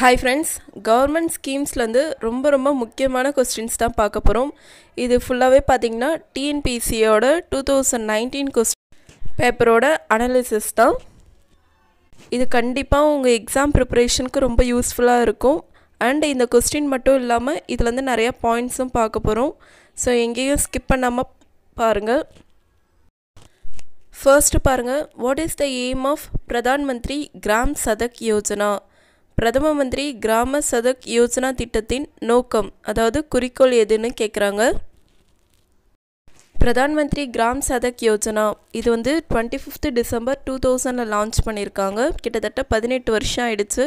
hi friends government ஸ்கீம்ஸ்லேருந்து ரொம்ப ரொம்ப முக்கியமான கொஸ்டின்ஸ் தான் பார்க்க போகிறோம் இது ஃபுல்லாகவே பார்த்திங்கன்னா டிஎன்பிசியோட டூ தௌசண்ட் நைன்டீன் கொஸ்டின் பேப்பரோட அனாலிசிஸ் தான் இது கண்டிப்பாக உங்கள் எக்ஸாம் ப்ரிப்பரேஷனுக்கு ரொம்ப யூஸ்ஃபுல்லாக இருக்கும் அண்ட் இந்த கொஸ்டின் மட்டும் இல்லாமல் இதுலேருந்து நிறையா பாயிண்ட்ஸும் பார்க்க போகிறோம் ஸோ எங்கேயும் ஸ்கிப் பண்ணாமல் பாருங்கள் ஃபர்ஸ்ட்டு பாருங்கள் what is the aim of Pradhan Mantri Gram Sadak Yojana பிரதம மந்திரி கிராம சதக் யோஜனா திட்டத்தின் நோக்கம் அதாவது குறிக்கோள் எதுன்னு கேட்குறாங்க பிரதான் மந்திரி கிராம் சதக் யோஜனா இது வந்து டுவெண்ட்டி ஃபிஃப்த்து டிசம்பர் டூ தௌசண்டில் லான்ச் பண்ணியிருக்காங்க கிட்டத்தட்ட பதினெட்டு வருஷம் ஆயிடுச்சு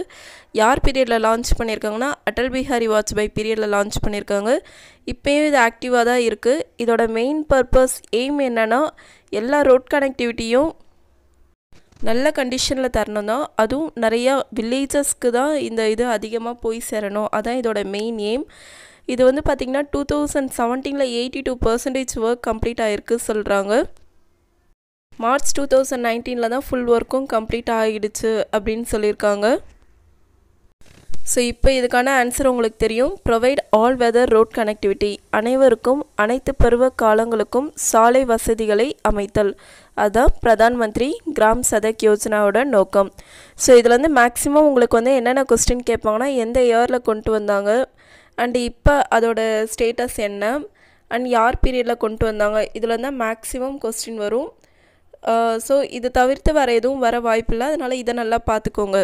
யார் பீரியடில் லான்ச் பண்ணியிருக்காங்கன்னா அடல் பிஹாரி வாஜ்பாய் பீரியடில் லான்ச் பண்ணியிருக்காங்க இப்போயும் இது ஆக்டிவாக தான் இருக்குது இதோட மெயின் பர்பஸ் எய்ம் என்னென்னா எல்லா ரோட் கனெக்டிவிட்டியும் நல்ல கண்டிஷனில் தரணும் தான் அதுவும் நிறையா வில்லேஜஸ்க்கு தான் இந்த இது அதிகமாக போய் சேரணும் அதான் இதோட மெயின் எய்ம் இது வந்து பார்த்திங்கன்னா டூ தௌசண்ட் செவன்டீனில் eighty two percentage work complete ஆகிருக்கு சொல்கிறாங்க மார்ச் டூ தௌசண்ட் நைன்டீனில் தான் ஃபுல் ஒர்க்கும் கம்ப்ளீட் ஆகிடுச்சு அப்படின்னு சொல்லியிருக்காங்க ஸோ இப்போ இதுக்கான ஆன்சர் உங்களுக்கு தெரியும் provide all weather road connectivity அனைவருக்கும் அனைத்து பருவ காலங்களுக்கும் சாலை வசதிகளை அமைத்தல் அதுதான் பிரதான் மந்திரி கிராம் சதக் யோஜனாவோட நோக்கம் ஸோ இதில் வந்து மேக்ஸிமம் உங்களுக்கு வந்து என்னென்ன கொஸ்டின் கேட்பாங்கன்னா எந்த இயரில் கொண்டு வந்தாங்க அண்டு இப்போ அதோட ஸ்டேட்டஸ் என்ன அண்ட் யார் பீரியடில் கொண்டு வந்தாங்க இதில் தான் மேக்ஸிமம் கொஸ்டின் வரும் ஸோ uh, இது தவிர்த்து வேறு எதுவும் வர வாய்ப்பில்லை அதனால் இதை நல்லா பார்த்துக்கோங்க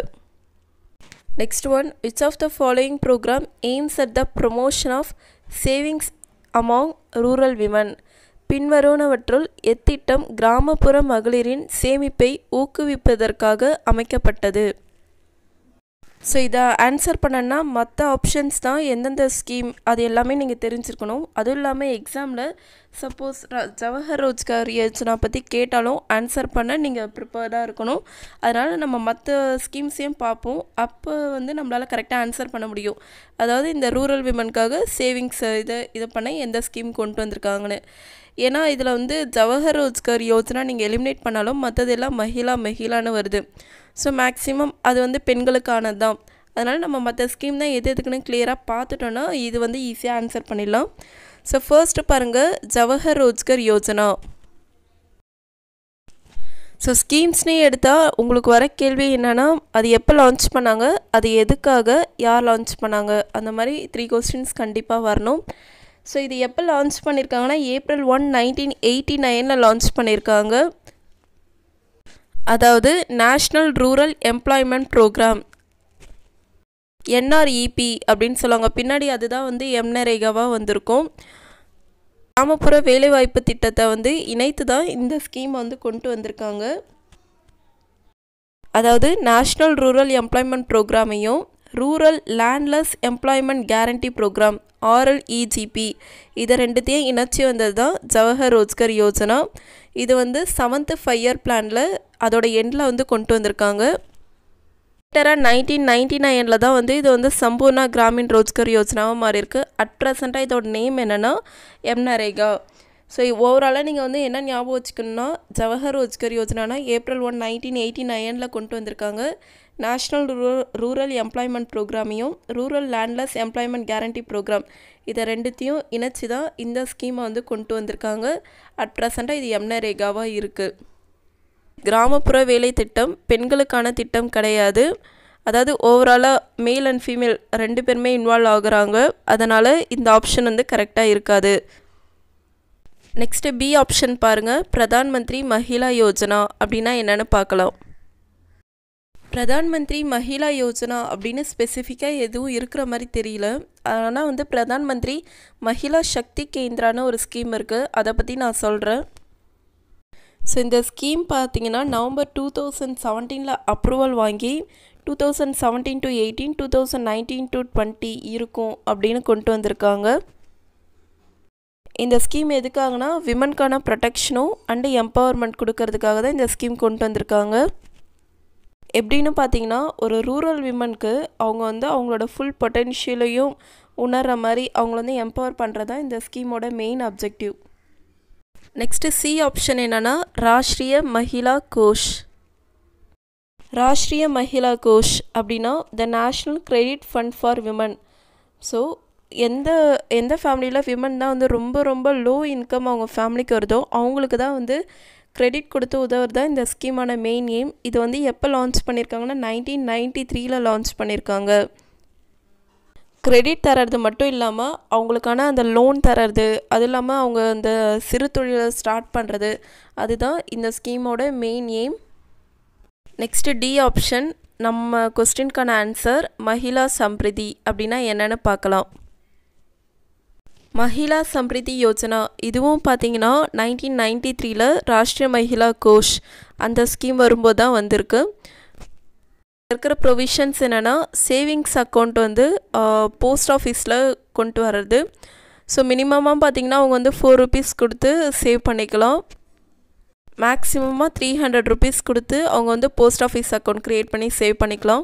next one which of the following programme aims at the promotion of savings among rural women பின்வருவனவற்றுள் எத்திட்டம் கிராமப்புற மகளிரின் சேமிப்பை ஊக்குவிப்பதற்காக அமைக்கப்பட்டது ஸோ இதை ஆன்சர் பண்ணேன்னா மற்ற ஆப்ஷன்ஸ் தான் எந்தெந்த ஸ்கீம் அது எல்லாமே நீங்கள் தெரிஞ்சிருக்கணும் அதுவும் இல்லாமல் எக்ஸாமில் சப்போஸ் ஜவஹர் ரோஜ்கார் யோஜனா பற்றி கேட்டாலும் ஆன்சர் பண்ண நீங்கள் ப்ரிப்பேர்டாக இருக்கணும் அதனால் நம்ம மற்ற ஸ்கீம்ஸையும் பார்ப்போம் அப்போ வந்து நம்மளால் கரெக்டாக ஆன்சர் பண்ண முடியும் அதாவது இந்த ரூரல் விமனுக்காக சேவிங்ஸ் இதை இதை பண்ண எந்த ஸ்கீம் கொண்டு வந்திருக்காங்கன்னு ஏன்னா இதில் வந்து ஜவஹர் ரோஜ்கர் யோஜனா நீங்கள் எலிமினேட் பண்ணாலும் மற்றதெல்லாம் மகிழா மகிழான்னு வருது ஸோ மேக்ஸிமம் அது வந்து பெண்களுக்கானது தான் அதனால் நம்ம மற்ற ஸ்கீம் தான் எது எதுக்குன்னு கிளியராக பார்த்துட்டோன்னா இது வந்து ஈஸியாக ஆன்சர் பண்ணிடலாம் ஸோ ஃபர்ஸ்ட்டு பாருங்கள் ஜவஹர் ரோஜ்கர் யோஜனா ஸோ ஸ்கீம்ஸ்னே எடுத்தால் உங்களுக்கு வர கேள்வி என்னென்னா அது எப்போ லான்ச் பண்ணாங்க அது எதுக்காக யார் லான்ச் பண்ணாங்க அந்த மாதிரி த்ரீ கொஸ்டின்ஸ் கண்டிப்பாக வரணும் ஸோ இது எப்போ லான்ச் பண்ணியிருக்காங்கன்னா ஏப்ரல் ஒன் நைன்டீன் எயிட்டி நைனில் லான்ச் பண்ணியிருக்காங்க அதாவது national rural employment programme NREP e அப்படின்னு சொல்லுவாங்க பின்னாடி அதுதான் வந்து எம்னரேகாவாக வந்திருக்கும் கிராமப்புற வேலைவாய்ப்பு திட்டத்தை வந்து இணைத்து தான் இந்த ஸ்கீம் வந்து கொண்டு வந்திருக்காங்க அதாவது நேஷ்னல் ரூரல் எம்ப்ளாய்மெண்ட் ப்ரோக்ராமையும் rural landless employment guarantee programme RLEGP இதை ரெண்டுத்தையும் இணைச்சி வந்தது தான் ஜவஹர் ரோஜ்கர் யோஜனா இது வந்து செவன்த்து ஃபைவ் இயர் பிளானில் அதோட எண்டில் வந்து கொண்டு வந்திருக்காங்க லேட்டராக நைன்டீன் நைன்டி நைனில் தான் வந்து இது வந்து சம்பூர்ணா கிராமின் ரோஜ்கர் யோஜனாவாக மாறி இருக்குது அட் ப்ரெசண்ட்டாக இதோட நேம் என்னென்னா எம்னரேகா ஸோ ஓவராலாக நீங்கள் வந்து என்ன ஞாபகம் வச்சுக்கணும்னா ஜவஹர் ரோஜ்கர் யோஜனானா ஏப்ரல் ஒன் நைன்டீன் எயிட்டி நைனில் கொண்டு வந்திருக்காங்க நேஷ்னல் ரூ ரூரல் எம்ப்ளாய்மெண்ட் ப்ரோக்ராமையும் rural landless employment guarantee programme இதை ரெண்டுத்தையும் இணைச்சி தான் இந்த ஸ்கீமை வந்து கொண்டு வந்திருக்காங்க அட் ப்ரெசண்ட்டாக இது எம்னரேகாவாக இருக்குது கிராமப்புற வேலை திட்டம் பெண்களுக்கான திட்டம் கிடையாது அதாவது ஓவராலாக மேல் அண்ட் ஃபீமேல் ரெண்டு பேருமே இன்வால்வ் ஆகுறாங்க அதனால் இந்த ஆப்ஷன் வந்து கரெக்டாக இருக்காது நெக்ஸ்ட்டு பி ஆப்ஷன் பாருங்கள் பிரதான் மந்திரி மஹிளா யோஜனா அப்படின்னா என்னென்னு பார்க்கலாம் பிரதான் மந்திரி மஹிளா யோஜனா அப்படின்னு ஸ்பெசிஃபிக்காக எதுவும் இருக்கிற மாதிரி தெரியல ஆனால் வந்து பிரதான் மந்திரி மகிழா சக்தி கேந்திரான்னு ஒரு ஸ்கீம் இருக்குது அதை பற்றி நான் சொல்கிறேன் ஸோ இந்த ஸ்கீம் பார்த்தீங்கன்னா நவம்பர் டூ தௌசண்ட் செவன்டீனில் அப்ரூவல் வாங்கி two thousand seventeen to eighteen two thousand nineteen to twenty இருக்கும் அப்படின்னு கொண்டு வந்திருக்காங்க இந்த ஸ்கீம் எதுக்காகனா விமனுக்கான ப்ரொடெக்ஷனும் அண்டு எம்பவர்மெண்ட் கொடுக்கறதுக்காக தான் இந்த ஸ்கீம் கொண்டு வந்திருக்காங்க எப்படின்னு பார்த்தீங்கன்னா ஒரு ரூரல் விமனுக்கு அவங்க வந்து அவங்களோட ஃபுல் பொட்டென்ஷியலையும் உணர்கிற மாதிரி அவங்கள வந்து எம்பவர் பண்ணுறது தான் இந்த ஸ்கீமோட main objective next C option என்னென்னா ராஷ்ட்ரிய மகிழா கோஷ் ராஷ்ட்ரிய மஹிளா கோஷ் அப்படின்னா the national credit fund for women so எந்த எந்த ஃபேமிலியில் விமன் தான் வந்து ரொம்ப ரொம்ப லோ இன்கம் அவங்க ஃபேமிலிக்கு வருதோ அவங்களுக்கு தான் வந்து கிரெடிட் கொடுத்து உதவுறது தான் இந்த ஸ்கீமான மெயின் எய்ம் இது வந்து எப்போ லான்ச் பண்ணியிருக்காங்கன்னா நைன்டீன் நைன்டி த்ரீயில் லான்ச் பண்ணியிருக்காங்க கிரெடிட் தர்றது மட்டும் இல்லாமல் அவங்களுக்கான அந்த லோன் தர்றது அது இல்லாமல் அவங்க அந்த சிறு தொழிலை ஸ்டார்ட் பண்ணுறது அதுதான் இந்த ஸ்கீமோட main aim next D option நம்ம கொஸ்டின்கான ஆன்சர் மகிழா சம்பிரிதி அப்படின்னா என்னென்னு பார்க்கலாம் மகிழா சம்ரிதி யோஜனா இதுவும் பார்த்தீங்கன்னா நைன்டீன் நைன்டி த்ரீல ராஷ்ட்ரிய மகிழா கோஷ் அந்த ஸ்கீம் வரும்போது தான் வந்திருக்கு இருக்கிற ப்ரொவிஷன்ஸ் என்னென்னா சேவிங்ஸ் அக்கௌண்ட் வந்து போஸ்ட் ஆஃபீஸில் கொண்டு வர்றது ஸோ மினிமமாக பார்த்திங்கன்னா அவங்க வந்து ஃபோர் ருபீஸ் கொடுத்து சேவ் பண்ணிக்கலாம் மேக்ஸிமமாக த்ரீ ஹண்ட்ரட் ருபீஸ் கொடுத்து அவங்க வந்து போஸ்ட் ஆஃபீஸ் அக்கௌண்ட் க்ரியேட் பண்ணி சேவ் பண்ணிக்கலாம்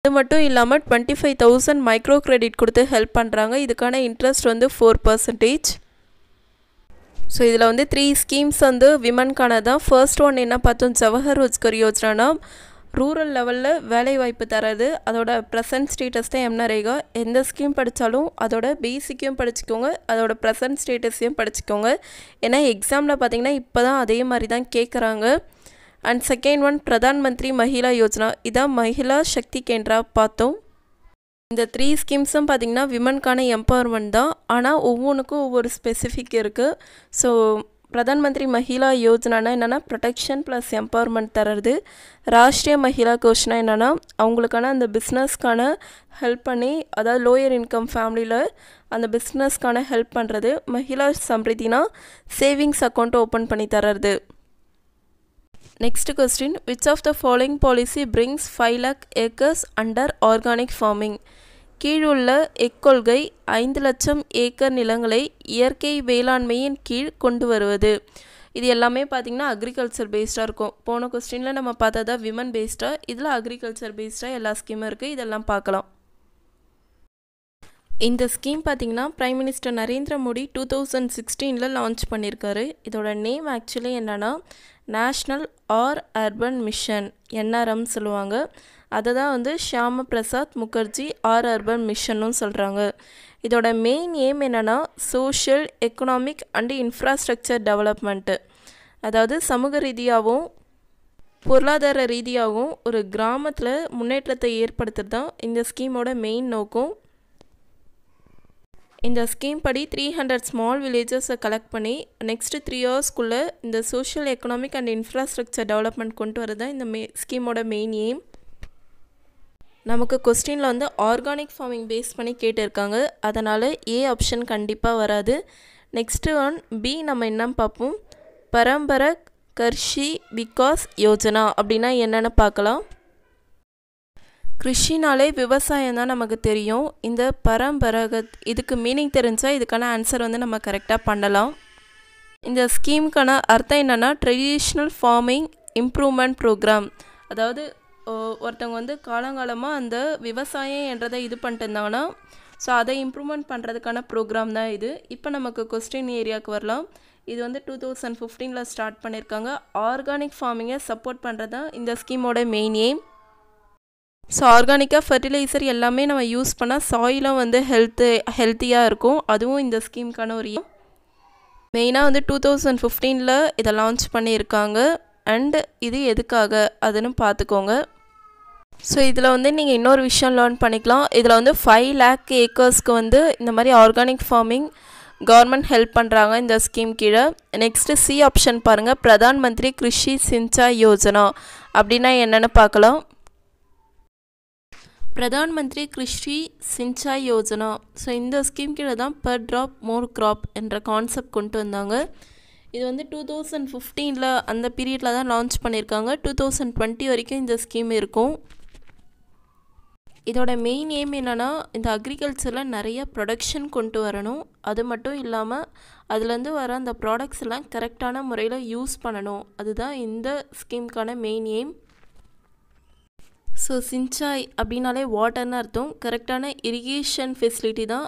அது மட்டும் இல்லாமல் twenty five thousand micro credit கொடுத்து ஹெல்ப் பண்ணுறாங்க இதுக்கான இன்ட்ரெஸ்ட் வந்து ஃபோர் பர்சன்டேஜ் ஸோ இதில் வந்து த்ரீ ஸ்கீம்ஸ் வந்து விமன்கான தான் ஃபர்ஸ்ட் ஒன் என்ன பார்த்தோம் ஜவஹர் ரோஜ்கர் யோஜனானா ரூரல் லெவலில் வேலைவாய்ப்பு தராது அதோட ப்ரெசன்ட் ஸ்டேட்டஸ் தான் எம்என்ஆர்ஐகா எந்த ஸ்கீம் படித்தாலும் அதோட பேசிக்கையும் படிச்சுக்கோங்க அதோட ப்ரெசன்ட் ஸ்டேட்டஸையும் படிச்சுக்கோங்க ஏன்னா எக்ஸாமில் பார்த்திங்கன்னா இப்போ தான் அதே மாதிரி தான் கேட்குறாங்க அண்ட் செகண்ட் ஒன் பிரதான் மந்திரி மகிழா யோஜனா இதான் மகிழா சக்தி கேந்திரா பார்த்தோம் இந்த த்ரீ ஸ்கீம்ஸும் பார்த்திங்கன்னா விமனுக்கான எம்பவர்மெண்ட் தான் ஆனால் ஒவ்வொன்றுக்கும் ஒவ்வொரு ஸ்பெசிஃபிக் இருக்குது ஸோ பிரதான் மந்திரி மஹிளா யோஜனானா என்னென்னா ப்ரொடெக்ஷன் ப்ளஸ் எம்பவர்மெண்ட் தர்றது ராஷ்ட்ரிய மஹிளா கோஷ்னா என்னென்னா அவங்களுக்கான அந்த பிஸ்னஸ்க்கான ஹெல்ப் பண்ணி அதாவது லோயர் இன்கம் ஃபேமிலியில் அந்த பிஸ்னஸ்க்கான ஹெல்ப் பண்ணுறது மஹிளா சம்ரிதினா சேவிங்ஸ் அக்கௌண்ட் ஓப்பன் பண்ணி தர்றது next question which of the following policy brings five lakh acres under organic farming கீழுள்ள எக்கொள்கை ஐந்து லட்சம் ஏக்கர் நிலங்களை இயற்கை வேளாண்மையின் கீழ் கொண்டு வருவது இது எல்லாமே பார்த்திங்கன்னா அக்ரிகல்ச்சர் பேஸ்டாக இருக்கும் போன கொஸ்டினில் நம்ம தான் விமன் பேஸ்டாக இதில் அக்ரிகல்ச்சர் பேஸ்டாக எல்லா ஸ்கீமும் இருக்குது இதெல்லாம் பார்க்கலாம் இந்த ஸ்கீம் பார்த்திங்கன்னா prime minister Narendra Modi two thousand சிக்ஸ்டீனில் லான்ச் பண்ணியிருக்காரு இதோட நேம் ஆக்சுவலி என்னென்னா national rurban mission NRM சொல்லுவாங்க அதை தான் வந்து ஷியாம பிரசாத் முகர்ஜி ஆர் அர்பன் மிஷனும் சொல்கிறாங்க இதோட மெயின் எய்ம் என்னென்னா social economic and infrastructure development அதாவது சமூக ரீதியாகவும் பொருளாதார ரீதியாகவும் ஒரு கிராமத்தில் முன்னேற்றத்தை ஏற்படுத்துறது தான் இந்த ஸ்கீமோட மெயின் நோக்கம் இந்த ஸ்கீம் படி த்ரீ ஹண்ட்ரட் ஸ்மால் வில்லேஜஸை கலெக்ட் பண்ணி நெக்ஸ்ட்டு த்ரீ இயர்ஸ்க்குள்ளே இந்த social economic and infrastructure development கொண்டு வரதான் இந்த மே ஸ்கீமோட மெயின் எய்ம் நமக்கு கொஸ்டினில் வந்து ஆர்கானிக் ஃபார்மிங் பேஸ் பண்ணி கேட்டிருக்காங்க அதனால் ஏ ஆப்ஷன் கண்டிப்பாக வராது நெக்ஸ்ட்டு ஒன் பி நம்ம என்னன்னு பார்ப்போம் பரம்பர கர்ஷி விகாஸ் யோஜனா அப்படின்னா என்னென்னு பார்க்கலாம் கிருஷினாலே விவசாயம் தான் நமக்கு தெரியும் இந்த பரம்பரக இதுக்கு மீனிங் தெரிஞ்சால் இதுக்கான ஆன்சர் வந்து நம்ம கரெக்டாக பண்ணலாம் இந்த ஸ்கீமுக்கான அர்த்தம் என்னென்னா ட்ரெடிஷ்னல் ஃபார்மிங் இம்ப்ரூவ்மெண்ட் ப்ரோக்ராம் அதாவது ஒருத்தவங்க வந்து காலங்காலமாக அந்த விவசாயம் என்றதை இது பண்ணிட்டு இருந்தாங்கன்னா ஸோ அதை இம்ப்ரூவ்மெண்ட் பண்ணுறதுக்கான ப்ரோக்ராம் தான் இது இப்போ நமக்கு கொஸ்டின் ஏரியாவுக்கு வரலாம் இது வந்து டூ தௌசண்ட் ஃபிஃப்டீனில் ஸ்டார்ட் பண்ணியிருக்காங்க ஆர்கானிக் ஃபார்மிங்கை சப்போர்ட் பண்ணுறது தான் இந்த ஸ்கீமோட மெயின் எய்ம் ஸோ ஆர்கானிக்காக ஃபர்டிலைசர் எல்லாமே நம்ம யூஸ் பண்ணால் சாயிலும் வந்து ஹெல்த்து ஹெல்த்தியாக இருக்கும் அதுவும் இந்த ஸ்கீமுக்கான ஒரு மெயினாக வந்து டூ தௌசண்ட் ஃபிஃப்டீனில் இதை லான்ச் பண்ணியிருக்காங்க அண்டு இது எதுக்காக அதுன்னு பார்த்துக்கோங்க ஸோ இதில் வந்து நீங்கள் இன்னொரு விஷயம் லேர்ன் பண்ணிக்கலாம் இதில் வந்து ஃபைவ் லேக் ஏக்கர்ஸ்க்கு வந்து இந்த மாதிரி ஆர்கானிக் ஃபார்மிங் கவர்மெண்ட் ஹெல்ப் பண்ணுறாங்க இந்த ஸ்கீம் கீழே நெக்ஸ்ட்டு சி ஆப்ஷன் பாருங்கள் பிரதான் மந்திரி கிருஷி சிஞ்சா யோஜனா அப்படின்னா என்னென்னு பார்க்கலாம் பிரதான் மந்திரி கிருஷி சிஞ்சா யோஜனா ஸோ இந்த ஸ்கீம் கீழே தான் பர் ட்ராப் மோர் க்ராப் என்ற கான்செப்ட் கொண்டு வந்தாங்க இது வந்து டூ தௌசண்ட் ஃபிஃப்டீனில் அந்த பீரியடில் தான் லான்ச் பண்ணியிருக்காங்க டூ தௌசண்ட் டுவெண்ட்டி வரைக்கும் இந்த ஸ்கீம் இருக்கும் இதோட மெயின் எய்ம் என்னென்னா இந்த அக்ரிகல்ச்சரில் நிறைய ப்ரொடக்ஷன் கொண்டு வரணும் அது மட்டும் இல்லாமல் அதுலேருந்து வர அந்த ப்ராடக்ட்ஸ் எல்லாம் கரெக்டான முறையில் யூஸ் பண்ணணும் அதுதான் இந்த ஸ்கீமுக்கான மெயின் எய்ம் ஸோ சிஞ்சாய் அப்படின்னாலே வாட்டர்னு அர்த்தம் கரெக்டான இரிகேஷன் ஃபெசிலிட்டி தான்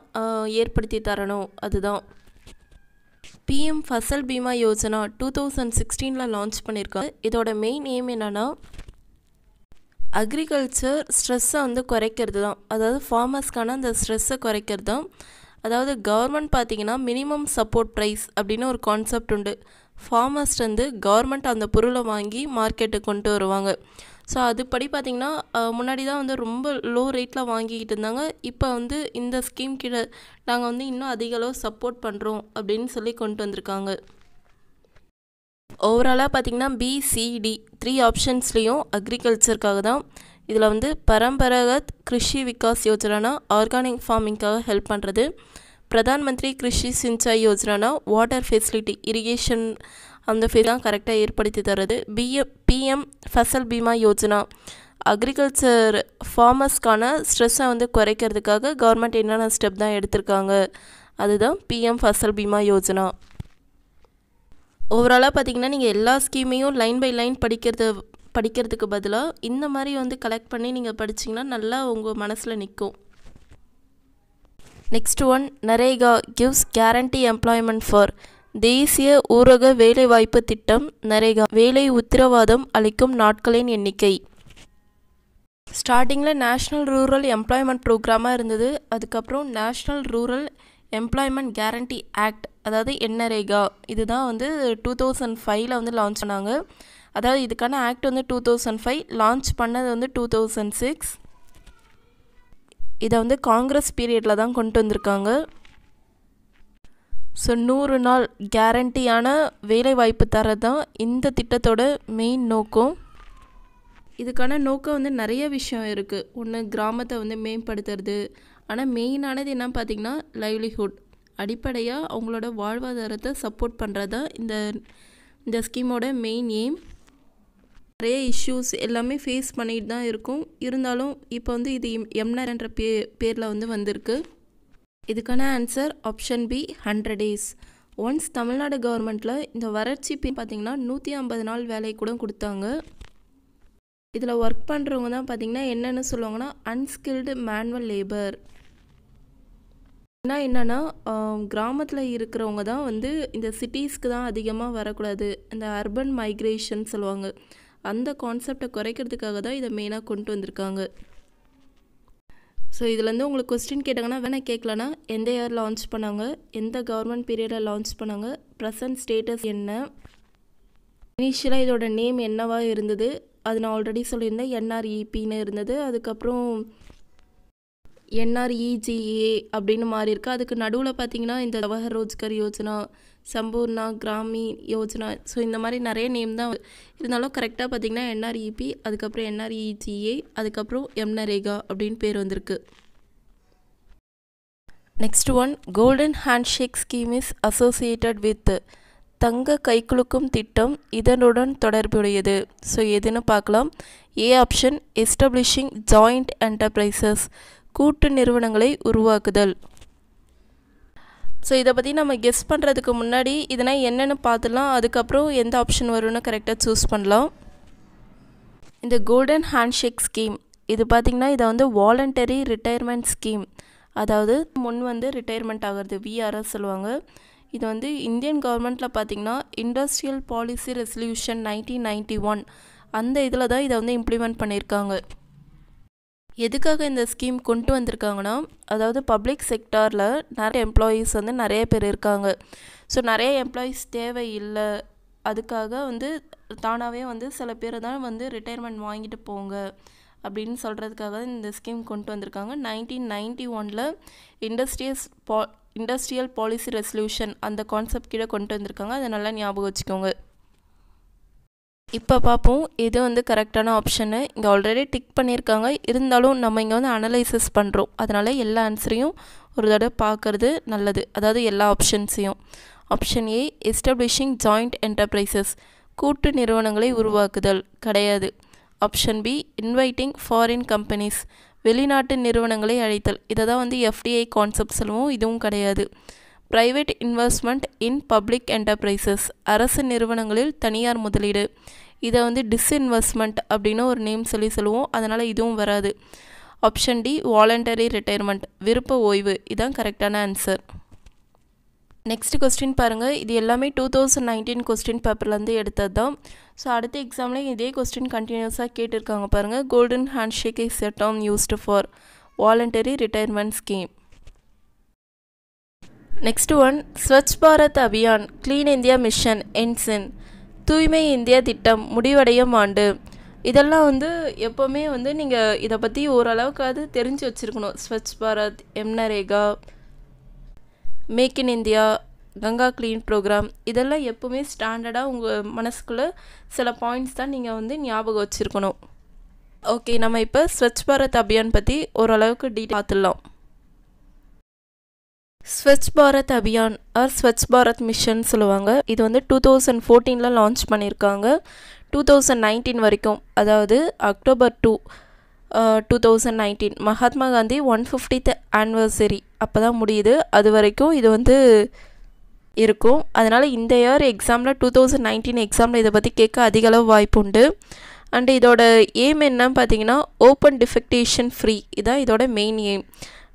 ஏற்படுத்தி தரணும் அதுதான் PM Fasal Bima Yojana two thousand சிக்ஸ்டீனில் லான்ச் பண்ணியிருக்காங்க இதோட மெயின் எய்ம் என்னென்னா அக்ரிகல்ச்சர் ஸ்ட்ரெஸ்ஸை வந்து குறைக்கிறது தான் அதாவது ஃபார்மர்ஸ்க்கான அந்த ஸ்ட்ரெஸ்ஸை குறைக்கிறது தான் அதாவது கவர்மெண்ட் பார்த்திங்கன்னா மினிமம் சப்போர்ட் ப்ரைஸ் அப்படின்னு ஒரு கான்செப்ட் உண்டு ஃபார்மர்ஸ்ட் வந்து கவர்மெண்ட் அந்த பொருளை வாங்கி மார்க்கெட்டுக்கு கொண்டு வருவாங்க ஸோ அதுபடி பார்த்திங்கன்னா முன்னாடி தான் வந்து ரொம்ப லோ ரேட்டில் வாங்கிக்கிட்டு இருந்தாங்க இப்போ வந்து இந்த ஸ்கீம் கீழே நாங்கள் வந்து இன்னும் அதிக அளவு சப்போர்ட் பண்ணுறோம் அப்படின்னு சொல்லி கொண்டு வந்திருக்காங்க ஓவராலாக பார்த்திங்கன்னா பிசிடி த்ரீ ஆப்ஷன்ஸ்லேயும் அக்ரிகல்ச்சருக்காக தான் இதில் வந்து பரம்பரகத் கிருஷி விகாஸ் யோஜனானா ஆர்கானிக் ஃபார்மிங்க்காக ஹெல்ப் பண்ணுறது பிரதான் மந்திரி கிருஷி சிஞ்சாய் யோஜனானா வாட்டர் ஃபெசிலிட்டி இரிகேஷன் அந்த ஃபீ தான் கரெக்டாக ஏற்படுத்தி தர்றது பிஎ பிஎம் ஃபசல் பீமா யோஜனா அக்ரிகல்ச்சர் ஃபார்மர்ஸ்க்கான ஸ்ட்ரெஸ்ஸை வந்து குறைக்கிறதுக்காக கவர்மெண்ட் என்னென்ன ஸ்டெப் தான் எடுத்திருக்காங்க அதுதான் பிஎம் ஃபசல் பீமா யோஜனா ஓவராலாக பார்த்திங்கன்னா நீங்கள் எல்லா ஸ்கீமையும் லைன் பை லைன் படிக்கிறது படிக்கிறதுக்கு பதிலாக இந்த மாதிரி வந்து கலெக்ட் பண்ணி நீங்கள் படிச்சிங்கன்னா நல்லா உங்கள் மனசில் நிற்கும் next one NREGA gives guarantee employment for தேசிய ஊரக வேலைவாய்ப்பு திட்டம் நரேகா வேலை உத்தரவாதம் அளிக்கும் நாட்களின் எண்ணிக்கை ஸ்டார்டிங்கில் நேஷ்னல் ரூரல் எம்ப்ளாய்மெண்ட் ப்ரோக்ராமாக இருந்தது அதுக்கப்புறம் national rural employment guarantee act அதாவது என்னரேகா இதுதான் வந்து டூ தௌசண்ட் ஃபைவ்ல வந்து லான்ச் பண்ணாங்க அதாவது இதுக்கான ஆக்ட் வந்து டூ தௌசண்ட் ஃபைவ் லான்ச் பண்ணது வந்து டூ தௌசண்ட் சிக்ஸ் இதை வந்து காங்கிரஸ் பீரியடில் தான் கொண்டு வந்திருக்காங்க ஸோ நூறு நாள் கேரண்டியான வேலைவாய்ப்பு தரது தான் இந்த திட்டத்தோட மெயின் நோக்கம் இதுக்கான நோக்கம் வந்து நிறைய விஷயம் இருக்குது ஒன்று கிராமத்தை வந்து மேம்படுத்துறது ஆனால் மெயினானது என்ன பார்த்திங்கன்னா லைவ்லிஹுட் அடிப்படையாக அவங்களோட வாழ்வாதாரத்தை சப்போர்ட் பண்ணுறது தான் இந்த இந்த ஸ்கீமோட மெயின் எய்ம் நிறைய இஷ்யூஸ் எல்லாமே ஃபேஸ் பண்ணிட்டு தான் இருக்கும் இருந்தாலும் இப்போ வந்து இது எம்னர் என்ற பே பேரில் வந்து வந்திருக்கு இதுக்கான answer option B hundred days once Tamil Nadu கவர்மெண்ட்டில் இந்த வறட்சி பின் பார்த்திங்கன்னா நூற்றி ஐம்பது நாள் வேலையை கூட கொடுத்தாங்க இதில் ஒர்க் பண்ணுறவங்க தான் பார்த்திங்கன்னா என்னென்னு சொல்லுவாங்கன்னா அன்ஸ்கில்டு மேனுவல் லேபர் ஏன்னா என்னென்னா கிராமத்தில் இருக்கிறவங்க தான் வந்து இந்த சிட்டிஸ்க்கு தான் அதிகமாக வரக்கூடாது இந்த அர்பன் மைக்ரேஷன் சொல்லுவாங்க அந்த கான்செப்டை குறைக்கிறதுக்காக தான் இதை மெயினாக கொண்டு வந்திருக்காங்க ஸோ இதுலேருந்து உங்களுக்கு கொஸ்டின் கேட்டாங்கன்னா வேணால் கேட்கலன்னா எந்த இயர் லான்ச் பண்ணாங்க எந்த கவர்மெண்ட் பீரியடில் லான்ச் பண்ணாங்க ப்ரெசன்ட் ஸ்டேட்டஸ் என்ன இனிஷியலாக இதோட நேம் என்னவாக இருந்தது அது நான் ஆல்ரெடி சொல்லியிருந்தேன் என்ஆர்இபின்னு e இருந்தது அதுக்கப்புறம் என்ஆர்இஜிஏ e அப்படின்னு மாறி இருக்கு அதுக்கு நடுவில் பார்த்தீங்கன்னா இந்த ஜவஹர் ரோஜ்கர் யோஜனா சம்பூர்ணா கிராமி யோஜனா ஸோ இந்த மாதிரி நிறைய நேம் தான் இருந்தாலும் கரெக்டாக பார்த்திங்கன்னா என்ஆர்இபி e அதுக்கப்புறம் என்ஆர்இஜிஏ e அதுக்கப்புறம் எம்னரேகா e அப்படின்னு பேர் வந்திருக்கு next one golden handshake scheme is associated with தங்க கைக்குலுக்கும் திட்டம் இதனுடன் தொடர்புடையது ஸோ எதுன்னு பார்க்கலாம் A option establishing joint enterprises கூட்டு நிறுவனங்களை உருவாக்குதல் ஸோ இதை பற்றி நம்ம கெஸ் பண்ணுறதுக்கு முன்னாடி இதனால் என்னென்னு பார்த்துலாம் அதுக்கப்புறம் எந்த ஆப்ஷன் வரும்னு கரெக்டாக சூஸ் பண்ணலாம் இந்த கோல்டன் ஹேண்ட்ஷேக் ஸ்கீம் இது பார்த்திங்கன்னா இதை வந்து வாலண்டரி ரிட்டையர்மெண்ட் ஸ்கீம் அதாவது முன் வந்து ரிட்டையர்மெண்ட் ஆகிறது விஆர்எஸ் சொல்லுவாங்க இது வந்து இந்தியன் கவர்மெண்ட்டில் பார்த்திங்கன்னா industrial policy resolution nineteen ninety one அந்த இதில் தான் இதை வந்து இம்ப்ளிமெண்ட் பண்ணியிருக்காங்க எதுக்காக இந்த ஸ்கீம் கொண்டு வந்திருக்காங்கன்னா அதாவது பப்ளிக் செக்டாரில் நிறைய எம்ப்ளாயீஸ் வந்து நிறைய பேர் இருக்காங்க ஸோ நிறைய எம்ப்ளாயீஸ் தேவை இல்லை அதுக்காக வந்து தானாகவே வந்து சில பேர் தான் வந்து ரிட்டையர்மெண்ட் வாங்கிட்டு போங்க அப்படின்னு சொல்கிறதுக்காக இந்த ஸ்கீம் கொண்டு வந்திருக்காங்க நைன்டீன் நைன்டி ஒனில் இண்டஸ்ட்ரியஸ் பா இண்டஸ்ட்ரியல் பாலிசி ரெசல்யூஷன் அந்த கான்செப்ட் கீழே கொண்டு வந்திருக்காங்க அதை நல்லா ஞாபகம் வச்சுக்கோங்க இப்போ பார்ப்போம் எது வந்து கரெக்டான ஆப்ஷனு இங்கே ஆல்ரெடி டிக் பண்ணியிருக்காங்க இருந்தாலும் நம்ம இங்கே வந்து அனலைசஸ் பண்ணுறோம் அதனால் எல்லா ஆன்சரையும் ஒரு தடவை பார்க்குறது நல்லது அதாவது எல்லா ஆப்ஷன்ஸையும் option A establishing joint enterprises கூட்டு நிறுவனங்களை உருவாக்குதல் கிடையாது option B inviting foreign companies வெளிநாட்டு நிறுவனங்களை அழைத்தல் இதை தான் வந்து எஃப்டிஐ கான்செப்ட் சொல்லுவோம் இதுவும் கிடையாது private investment in public enterprises அரசு நிறுவனங்களில் தனியார் முதலீடு இதை வந்து டிஸ்இன்வெஸ்ட்மெண்ட் அப்படின்னு ஒரு நேம் சொல்லி சொல்லுவோம் அதனால் இதுவும் வராது ஆப்ஷன் டி வாலண்டரி ரிட்டையர்மெண்ட் விருப்ப ஓய்வு இதுதான் கரெக்டான ஆன்சர் நெக்ஸ்ட் கொஸ்டின் பாருங்கள் இது எல்லாமே டூ தௌசண்ட் நைன்டீன் கொஸ்டின் பேப்பர்லேருந்து எடுத்தது தான் ஸோ அடுத்த எக்ஸாம்லேயும் இதே கொஸ்டின் கண்டினியூஸாக கேட்டிருக்காங்க பாருங்கள் golden handshake is a used for voluntary retirement scheme next one Swachh Bharat Abhiyan clean India mission என்சின் தூய்மை இந்தியா திட்டம் முடிவடையும் ஆண்டு இதெல்லாம் வந்து எப்போவுமே வந்து நீங்கள் இதை பற்றி ஓரளவுக்காவது தெரிஞ்சு வச்சுருக்கணும் Swachh Bharat MNREGA make in India Ganga clean programme இதெல்லாம் எப்போவுமே ஸ்டாண்டர்டாக உங்கள் மனசுக்குள்ளே சில பாயிண்ட்ஸ் தான் நீங்கள் வந்து ஞாபகம் வச்சுருக்கணும் ஓகே நம்ம இப்போ ஸ்வச் பாரத் அபியான் பற்றி ஓரளவுக்கு டீட்டெயில் பார்த்துடலாம் ஸ்வச் பாரத் அபியான் ஆர் ஸ்வச் பாரத் மிஷன் சொல்லுவாங்க இது வந்து டூ தௌசண்ட் ஃபோர்டீனில் லான்ச் பண்ணியிருக்காங்க டூ தௌசண்ட் நைன்டீன் வரைக்கும் அதாவது October two two thousand nineteen Mahatma Gandhi one fiftieth anniversary அப்போ தான் முடியுது அது வரைக்கும் இது வந்து இருக்கும் அதனால் இந்த இயர் எக்ஸாமில் டூ தௌசண்ட் நைன்டீன் எக்ஸாமில் இதை பற்றி கேட்க அதிக அளவு வாய்ப்பு உண்டு அண்டு இதோட எய்ம் என்னன்னு பார்த்தீங்கன்னா ஓப்பன் டிஃபெக்டேஷன் ஃப்ரீ இதுதான் இதோட மெயின் எய்ம்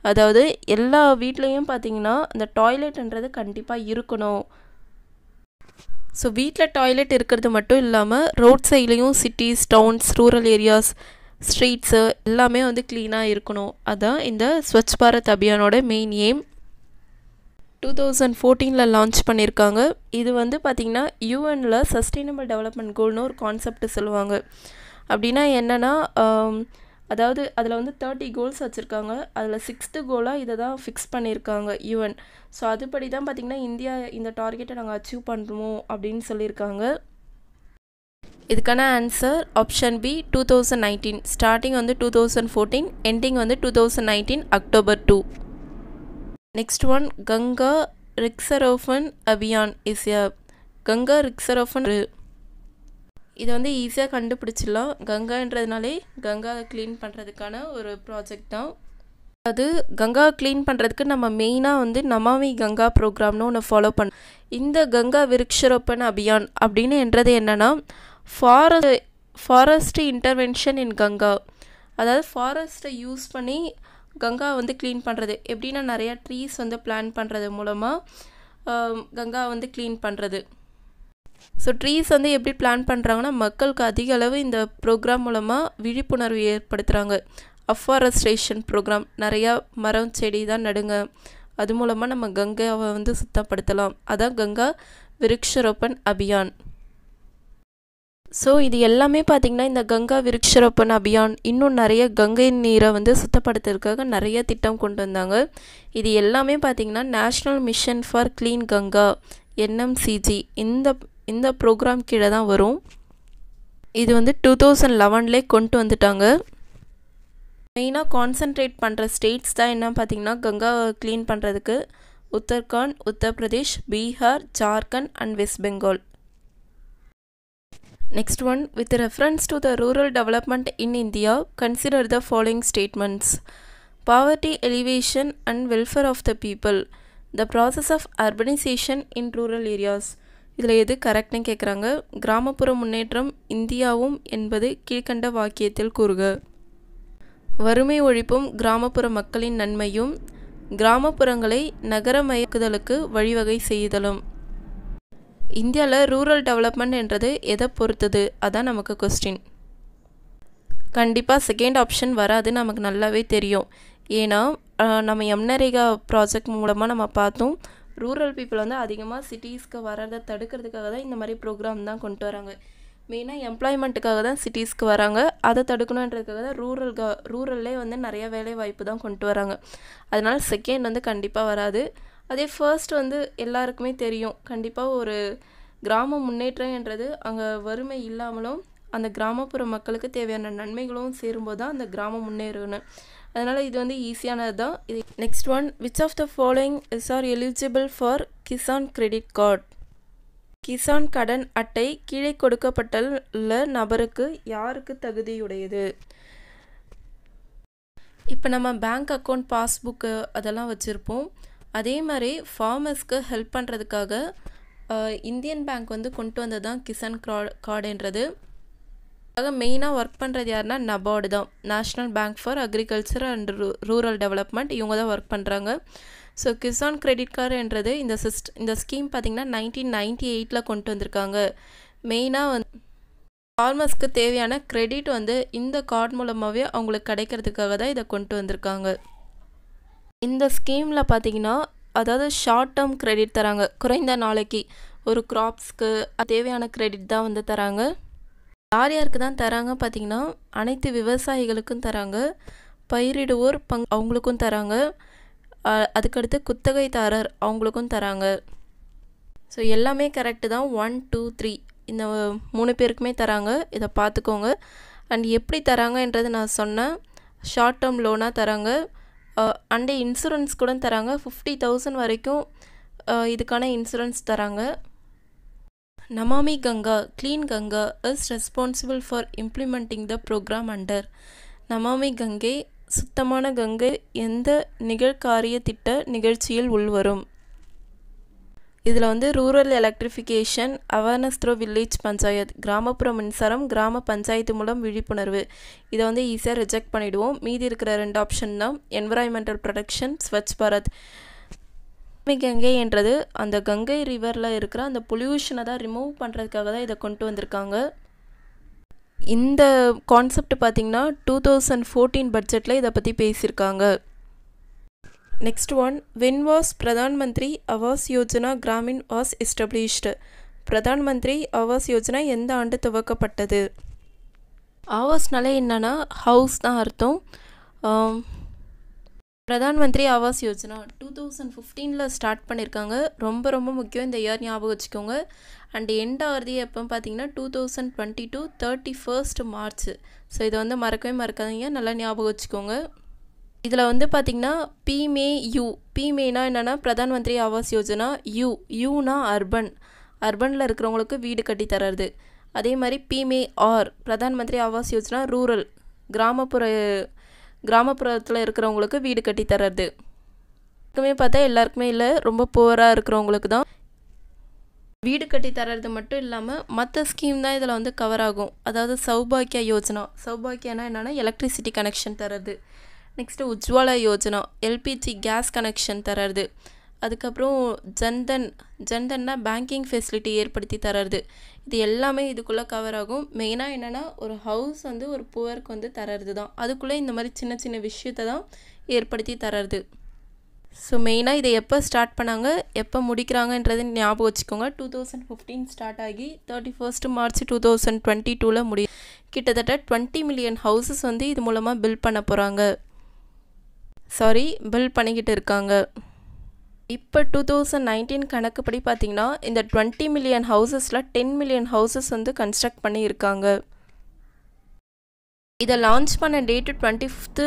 அதாவது எல்லா வீட்லேயும் பார்த்தீங்கன்னா இந்த டாய்லெட்டுன்றது கண்டிப்பாக இருக்கணும் ஸோ வீட்டில் டாய்லெட் இருக்கிறது மட்டும் இல்லாமல் ரோட் சைட்லேயும் cities towns rural areas streets எல்லாமே வந்து க்ளீனாக இருக்கணும் அதுதான் இந்த ஸ்வச் பாரத் அபியானோட மெயின் எய்ம் டூ தௌசண்ட் ஃபோர்டீனில் லான்ச் பண்ணியிருக்காங்க இது வந்து பார்த்திங்கன்னா யூஎனில் சஸ்டெயினபிள் டெவலப்மெண்ட் கோல்னு ஒரு கான்செப்ட் சொல்லுவாங்க அப்படின்னா என்னென்னா அதாவது அதில் வந்து தேர்ட்டி கோல்ஸ் வச்சுருக்காங்க அதில் சிக்ஸ்த்து கோலாக இதை தான் ஃபிக்ஸ் பண்ணியிருக்காங்க ஈவன் ஸோ அதுபடி தான் பார்த்திங்கன்னா இந்தியா இந்த டார்கெட்டை நாங்கள் அச்சீவ் பண்ணுவோம் அப்படின்னு சொல்லியிருக்காங்க இதுக்கான answer option B two thousand nineteen starting வந்து டூ தௌசண்ட் ஃபோர்டீன் எண்டிங் வந்து two thousand nineteen October two next one Ganga ரிக்ஸரோஃபன் அபியான் இஸ் எ கங்கா ரிக்ஸரோஃபன் இதை வந்து ஈஸியாக கண்டுபிடிச்சிடலாம் கங்கான்றதுனாலே கங்கா க்ளீன் பண்ணுறதுக்கான ஒரு ப்ராஜெக்ட் தான் அது கங்கா க்ளீன் பண்ணுறதுக்கு நம்ம மெயினாக வந்து நமாமி கங்கா ப்ரோக்ராம்னு ஒன்று ஃபாலோ பண்ண இந்த கங்கா விருக்ஷரோப்பன் அபியான் அப்படின்னு என்றது என்னென்னா forest forest intervention in Ganga அதாவது ஃபாரஸ்ட்டை யூஸ் பண்ணி கங்கா வந்து க்ளீன் பண்ணுறது எப்படின்னா நிறையா ட்ரீஸ் வந்து பிளான் பண்ணுறது மூலமாக கங்கா வந்து க்ளீன் பண்ணுறது ஸோ ட்ரீஸ் வந்து எப்படி பிளான் பண்ணுறாங்கன்னா மக்களுக்கு அதிக அளவு இந்த ப்ரோக்ராம் மூலமாக விழிப்புணர்வு ஏற்படுத்துகிறாங்க அஃபாரஸ்ட்ரேஷன் ப்ரோக்ராம் நிறையா மரம் செடி தான் நடுங்க அது மூலமாக நம்ம கங்காவை வந்து சுத்தப்படுத்தலாம் அதான் கங்கா விருக்ஷரோப்பன் அபியான் ஸோ இது எல்லாமே பார்த்திங்கன்னா இந்த கங்கா விருக்ஷரோப்பன் அபியான் இன்னும் நிறைய கங்கை நீரை வந்து சுத்தப்படுத்துறதுக்காக நிறைய திட்டம் கொண்டு வந்தாங்க இது எல்லாமே பார்த்திங்கன்னா national mission for clean Ganga NMCG இந்த இந்த ப்ரோக்ராம் கீழே தான் வரும் இது வந்து டூ தௌசண்ட் லெவன்லே கொண்டு வந்துட்டாங்க மெயினாக கான்சன்ட்ரேட் பண்ணுற ஸ்டேட்ஸ் தான் என்ன பார்த்தீங்கன்னா கங்கா க்ளீன் பண்ணுறதுக்கு Uttarakhand Uttar Pradesh Bihar Jharkhand and West Bengal next one with reference to the rural development in India consider the following statements poverty alleviation and welfare of the people the process of urbanisation in rural areas இதில் எது கரெக்ட்னு கேட்குறாங்க கிராமப்புற முன்னேற்றம் இந்தியாவும் என்பது கீழ்கண்ட வாக்கியத்தில் கூறுக வறுமை ஒழிப்பும் கிராமப்புற மக்களின் நன்மையும் கிராமப்புறங்களை நகரமயக்குதலுக்கு வழிவகை செய்தலும் இந்தியாவில் ரூரல் டெவலப்மெண்ட் என்றது எதை பொறுத்தது அதான் நமக்கு கொஸ்டின் கண்டிப்பாக செகண்ட் ஆப்ஷன் வராது நமக்கு நல்லாவே தெரியும் ஏன்னா நம்ம எம்னரேகா ப்ராஜெக்ட் மூலமாக நம்ம பார்த்தோம் ரூரல் பீப்புள் வந்து அதிகமாக சிட்டிஸ்க்கு வரதை தடுக்கிறதுக்காக தான் இந்த மாதிரி ப்ரோக்ராம் தான் கொண்டு வராங்க மெயினாக எம்ப்ளாய்மெண்ட்டுக்காக தான் சிட்டிஸ்க்கு வராங்க அதை தடுக்கணுன்றதுக்காக தான் ரூரல் க ரூரல்லே வந்து நிறைய வேலை வாய்ப்பு தான் கொண்டு வராங்க அதனால் செகண்ட் வந்து கண்டிப்பாக வராது அதே ஃபர்ஸ்ட் வந்து எல்லாருக்குமே தெரியும் கண்டிப்பாக ஒரு கிராம முன்னேற்றம்ன்றது அங்கே வறுமை இல்லாமலும் அந்த கிராமப்புற மக்களுக்கு தேவையான நன்மைகளும் சேரும்போது தான் அந்த கிராமம் முன்னேறணும் அதனால் இது வந்து ஈஸியானது தான் இது next one which of the following is are eligible for Kisan credit card கிசான் கடன் அட்டை கீழே கொடுக்கப்பட்டுள்ள நபருக்கு யாருக்கு தகுதியுடையது இப்போ நம்ம பேங்க் அக்கௌண்ட் பாஸ்புக்கு அதெல்லாம் வச்சுருப்போம் அதே மாதிரி ஃபார்மர்ஸ்க்கு ஹெல்ப் பண்ணுறதுக்காக இந்தியன் பேங்க் வந்து கொண்டு வந்தது தான் கிசான் கார்டுன்றது அதுக்காக மெயினாக ஒர்க் பண்ணுறது யாருன்னா நபார்டு தான் national bank for agriculture and ரூ ரூரல் டெவலப்மெண்ட் இவங்க தான் ஒர்க் பண்ணுறாங்க ஸோ கிசான் கிரெடிட் கார்டுன்றது இந்த சிஸ்ட் இந்த ஸ்கீம் பார்த்திங்கன்னா நைன்டீன் நைன்டி எயிட்டில் கொண்டு வந்திருக்காங்க மெயினாக வந்து ஃபார்மர்ஸ்க்கு தேவையான கிரெடிட் வந்து இந்த கார்டு மூலமாகவே அவங்களுக்கு கிடைக்கிறதுக்காக தான் இதை கொண்டு வந்திருக்காங்க இந்த ஸ்கீமில் பார்த்தீங்கன்னா அதாவது ஷார்ட் டேர்ம் கிரெடிட் தராங்க குறைந்த நாளைக்கு ஒரு க்ராப்ஸ்க்கு தேவையான கிரெடிட் தான் வந்து தராங்க யார் யாருக்கு தான் தராங்க பார்த்திங்கன்னா அனைத்து விவசாயிகளுக்கும் தராங்க பயிரிடுவோர் பங் அவங்களுக்கும் தராங்க அதுக்கடுத்து குத்தகைதாரர் அவங்களுக்கும் தராங்க ஸோ எல்லாமே கரெக்டு தான் ஒன் டூ த்ரீ இந்த மூணு பேருக்குமே தராங்க இதை பார்த்துக்கோங்க அண்ட் எப்படி தராங்கன்றது நான் சொன்னேன் ஷார்ட் டேர்ம் லோனாக தராங்க அண்டே இன்சூரன்ஸ் கூட தராங்க ஃபிஃப்டி தௌசண்ட் வரைக்கும் இதுக்கான இன்சூரன்ஸ் தராங்க Namami Ganga clean Ganga is responsible for implementing the programme under Namami Gangai சுத்தமான கங்கை எந்த நிகழ்காரிய திட்ட நிகழ்ச்சியில் உள்வரும் இதில் வந்து rural electrification awareness through village panchayat கிராமப்புற மின்சாரம் கிராம பஞ்சாயத்து மூலம் விழிப்புணர்வு இதை வந்து ஈஸியாக ரிஜெக்ட் பண்ணிவிடுவோம் மீதி இருக்கிற ரெண்டு ஆப்ஷன் தான் என்விரான்மெண்டல் ப்ரொடக்ஷன் ஸ்வச் பாரத் லக்ஷ்மி கங்கை என்றது அந்த கங்கை ரிவரில் இருக்கிற அந்த பொல்யூஷனை தான் ரிமூவ் பண்ணுறதுக்காக தான் இதை கொண்டு வந்திருக்காங்க இந்த கான்செப்ட் பார்த்திங்கன்னா டூ தௌசண்ட் ஃபோர்டீன் பட்ஜெட்டில் இதை பற்றி பேசியிருக்காங்க next one when was Pradhan Mantri Awas Yojana Gramin was established Pradhan Mantri Awas Yojana எந்த ஆண்டு துவக்கப்பட்டது ஆவாஸ்னாலே என்னென்னா ஹவுஸ் தான் அர்த்தம் பிரதான் மந்திரி ஆவாஸ் யோஜனா டூ தௌசண்ட் ஃபிஃப்டீனில் ஸ்டார்ட் பண்ணியிருக்காங்க ரொம்ப ரொம்ப முக்கியம் இந்த இயர் ஞாபகம் வச்சுக்கோங்க அண்ட் எண்ட் ஆகிறது எப்போ பார்த்தீங்கன்னா two thousand twenty two thirty first March so இதை வந்து மறக்கவே மறக்காதீங்க நல்லா ஞாபகம் வச்சுக்கோங்க இதில் வந்து பார்த்திங்கன்னா பிமே யூ பிமேனா என்னென்னா பிரதான் மந்திரி ஆவாஸ் யோஜனா யூ யூனா அர்பன் அர்பனில் இருக்கிறவங்களுக்கு வீடு கட்டி தர்றது அதே மாதிரி பிமே ஆர் பிரதான் மந்திரி ஆவாஸ் யோஜனா ரூரல் கிராமப்புற கிராமப்புறத்தில் இருக்கிறவங்களுக்கு வீடு கட்டி தர்றது எல்லாருக்குமே பார்த்தா எல்லாருக்குமே இல்லை ரொம்ப புவராக இருக்கிறவங்களுக்கு தான் வீடு கட்டி தர்றது மட்டும் இல்லாமல் மற்ற ஸ்கீம் தான் இதில் வந்து கவர் ஆகும் அதாவது சௌபாக்கியா யோஜனா சௌபாக்கியானா என்னென்னா எலக்ட்ரிசிட்டி கனெக்ஷன் தர்றது next Ujjwala Yojana LPG gas connection தர்றது அதுக்கப்புறம் ஜன்தன் ஜன்தன்னா பேங்கிங் ஃபெசிலிட்டி ஏற்படுத்தி தர்றது இது எல்லாமே இதுக்குள்ளே கவர் ஆகும் மெயினாக என்னென்னா ஒரு ஹவுஸ் வந்து ஒரு புவருக்கு வந்து தரது தான் அதுக்குள்ளே இந்த மாதிரி சின்ன சின்ன விஷயத்தை தான் ஏற்படுத்தி தரது ஸோ மெயினாக இதை எப்போ ஸ்டார்ட் பண்ணாங்க எப்போ முடிக்கிறாங்கன்றது ஞாபகம் வச்சுக்கோங்க டூ தௌசண்ட் ஃபிஃப்டீன் ஸ்டார்ட் ஆகி thirty first March two thousand twenty டூவில் முடியும் கிட்டத்தட்ட டுவெண்ட்டி மில்லியன் ஹவுசஸ் வந்து இது மூலமாக பில்ட் பண்ண போகிறாங்க சாரி பில்ட் பண்ணிக்கிட்டு இருக்காங்க இப்போ டூ தௌசண்ட் நைன்டீன் கணக்குப்படி பார்த்திங்கன்னா இந்த டுவெண்ட்டி மில்லியன் ஹவுசஸில் டென் மில்லியன் ஹவுசஸ் வந்து கன்ஸ்ட்ரக்ட் பண்ணியிருக்காங்க இதை லான்ச் பண்ண date twenty fifth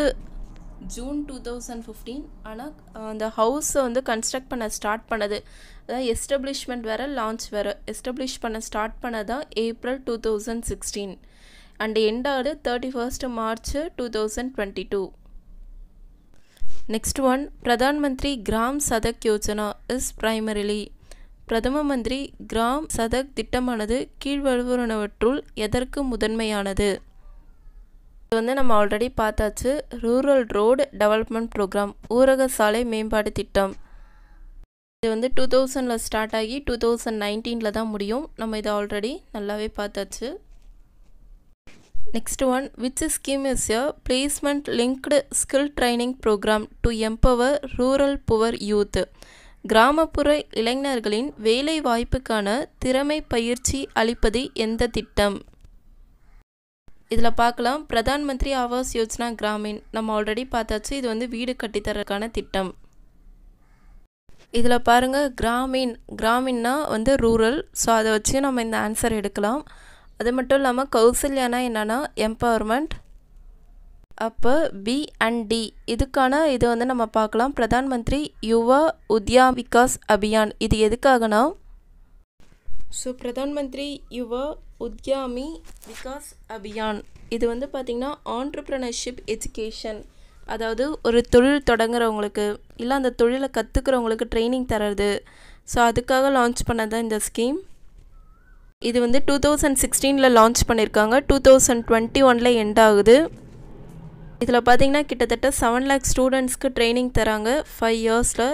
June two thousand fifteen ஆனால் அந்த ஹவுஸை வந்து கன்ஸ்ட்ரக்ட் பண்ண ஸ்டார்ட் பண்ணது அதாவது எஸ்டப்ளிஷ்மெண்ட் வேறு லான்ச் வேறு எஸ்டப்ளிஷ் பண்ண ஸ்டார்ட் பண்ணதான் April two thousand sixteen and எண்டாவது thirty first March two thousand twenty two next one Pradhan Mantri Gram Sadak Yojana is primarily பிரதம மந்திரி கிராம் சதக் திட்டமானது கீழ்வருவனவற்றுள் எதற்கு முதன்மையானது இது வந்து நம்ம ஆல்ரெடி பார்த்தாச்சு ரூரல் ரோடு டெவலப்மெண்ட் ப்ரோக்ராம் ஊரக சாலை மேம்பாடு திட்டம் இது வந்து டூ தௌசண்டில் ஸ்டார்ட் ஆகி டூ தௌசண்ட் நைன்டீனில் தான் முடியும் நம்ம இதை ஆல்ரெடி நல்லாவே பார்த்தாச்சு next one which scheme is a placement linked skill training programme to empower rural poor youth கிராமப்புற இளைஞர்களின் வேலை வாய்ப்புக்கான திறமை பயிற்சி அளிப்பது எந்த திட்டம் இதில் பார்க்கலாம் பிரதான் மந்திரி ஆவாஸ் யோஜனா கிராமின் நம்ம ஆல்ரெடி பார்த்தாச்சு இது வந்து வீடு கட்டித்தரக்கான திட்டம் இதில் பாருங்கள் கிராமின் கிராமின்னா வந்து ரூரல் ஸோ அதை வச்சு நம்ம இந்த ஆன்சர் எடுக்கலாம் அது மட்டும் இல்லாமல் கௌசல்யானா என்னென்னா எம்பவர்மெண்ட் அப்போ பி அண்ட் டி இதுக்கான இது வந்து நம்ம பார்க்கலாம் பிரதான் மந்திரி யுவா உத்யா விகாஸ் அபியான் இது எதுக்காகனா ஸோ பிரதான் மந்திரி யுவா உத்யாமி விகாஸ் அபியான் இது வந்து பார்த்திங்கன்னா ஆண்டர்ப்ரனர்ஷிப் எஜுகேஷன் அதாவது ஒரு தொழில் தொடங்குறவங்களுக்கு இல்லை அந்த தொழிலை கற்றுக்கிறவங்களுக்கு ட்ரைனிங் தர்றது ஸோ அதுக்காக லான்ச் தான் இந்த ஸ்கீம் இது வந்து டூ தௌசண்ட் சிக்ஸ்டீனில் லான்ச் பண்ணியிருக்காங்க டூ தௌசண்ட் டுவெண்ட்டி ஒனில் எண்ட் ஆகுது இதில் பார்த்திங்கன்னா கிட்டத்தட்ட செவன் லேக் ஸ்டூடெண்ட்ஸ்க்கு ட்ரைனிங் தராங்க ஃபைவ் இயர்ஸில்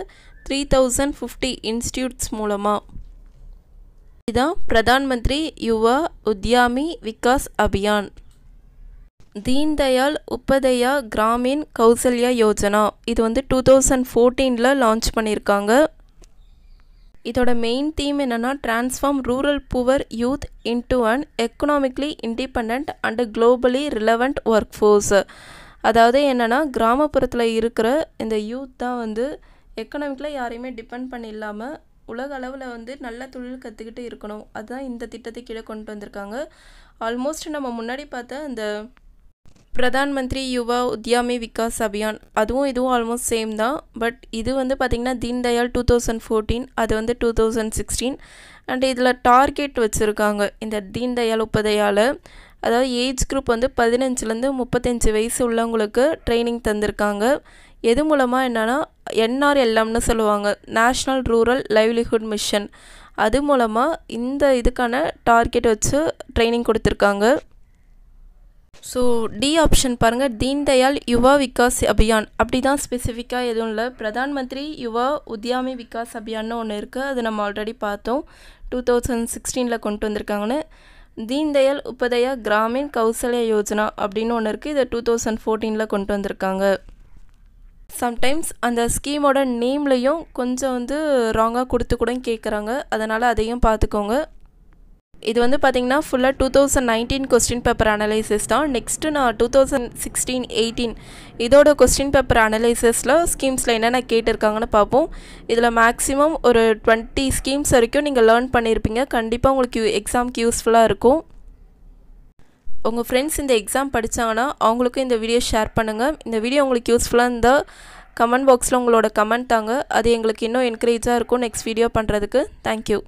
த்ரீ தௌசண்ட் ஃபிஃப்டி இன்ஸ்டியூட்ஸ் மூலமாக இதுதான் பிரதான் மந்திரி யுவா உத்யாமி விகாஸ் அபியான் தீன் தயாள் உபதயா கௌசல்யா யோஜனா இது வந்து டூ தௌசண்ட் ஃபோர்டீனில் லான்ச் பண்ணியிருக்காங்க இதோட மெயின் தீம் என்னென்னா transform rural poor youth into and economically independent and globally relevant work force அதாவது என்னென்னா கிராமப்புறத்தில் இருக்கிற இந்த யூத் தான் வந்து எக்கனாமிக்கில் யாரையுமே டிபெண்ட் பண்ணி இல்லாமல் உலக அளவில் வந்து நல்ல தொழில் கற்றுக்கிட்டு இருக்கணும் அதுதான் இந்த திட்டத்தை கீழே கொண்டு வந்திருக்காங்க ஆல்மோஸ்ட் நம்ம முன்னாடி பார்த்த அந்த பிரதான் மந்திரி யுவா உத்யாமி விகாஸ் அபியான் அதுவும் இதுவும் ஆல்மோஸ்ட் சேம் தான் பட் இது வந்து பார்த்திங்கன்னா Deen Dayal two thousand fourteen அது வந்து டூ தௌசண்ட் சிக்ஸ்டீன் அண்ட் இதில் டார்கெட் வச்சுருக்காங்க இந்த தீன் தயாள் அதாவது ஏஜ் குரூப் வந்து பதினஞ்சுலேருந்து முப்பத்தஞ்சு வயசு உள்ளவங்களுக்கு ட்ரைனிங் தந்திருக்காங்க எது மூலமாக என்னென்னா என்ஆர்எல்எம்னு சொல்லுவாங்க நேஷ்னல் ரூரல் லைவ்லிஹுட் மிஷன் அது மூலமாக இந்த இதுக்கான டார்கெட் வச்சு ட்ரைனிங் கொடுத்துருக்காங்க ஸோ டி ஆப்ஷன் பாருங்கள் தீன்தயாள் யுவா விகாஸ் அபியான் அப்படி தான் ஸ்பெசிஃபிக்காக எதுவும் இல்லை பிரதான் மந்திரி யுவா உத்யாமி விகாஸ் அபியான்னு ஒன்று இருக்குது அது நம்ம ஆல்ரெடி பார்த்தோம் டூ தௌசண்ட் சிக்ஸ்டீனில் கொண்டு வந்திருக்காங்கன்னு தீன்தயாள் உபதயா கிராமின் கௌசல்யா யோஜனா அப்படின்னு ஒன்று இருக்குது இதை டூ தௌசண்ட் ஃபோர்டீனில் கொண்டு வந்திருக்காங்க சம்டைம்ஸ் அந்த ஸ்கீமோட நேம்லேயும் கொஞ்சம் வந்து ராங்காக கொடுத்து கூட கேட்குறாங்க அதனால் அதையும் பார்த்துக்கோங்க இது வந்து பார்த்திங்கன்னா ஃபுல்லாக two thousand nineteen question paper analysis தான் நெக்ஸ்ட்டு நான் டூ தௌசண்ட் சிக்ஸ்டீன் எயிட்டீன் இதோட கொஸ்டின் பேப்பர் அனலைசஸில் ஸ்கீம்ஸில் என்னென்ன கேட்டிருக்காங்கன்னு பார்ப்போம் இதில் மேக்ஸிமம் ஒரு டுவெண்ட்டி ஸ்கீம்ஸ் வரைக்கும் நீங்கள் லேர்ன் பண்ணியிருப்பீங்க கண்டிப்பாக உங்களுக்கு எக்ஸாம்க்கு யூஸ்ஃபுல்லாக இருக்கும் உங்கள் ஃப்ரெண்ட்ஸ் இந்த எக்ஸாம் படித்தாங்கன்னா அவங்களுக்கும் இந்த வீடியோ ஷேர் பண்ணுங்கள் இந்த வீடியோ உங்களுக்கு யூஸ்ஃபுல்லாக இருந்தால் கமெண்ட் பாக்ஸில் உங்களோட கமெண்ட் தாங்க அது எங்களுக்கு இன்னும் என்கரேஜாக இருக்கும் நெக்ஸ்ட் வீடியோ பண்ணுறதுக்கு தேங்க்யூ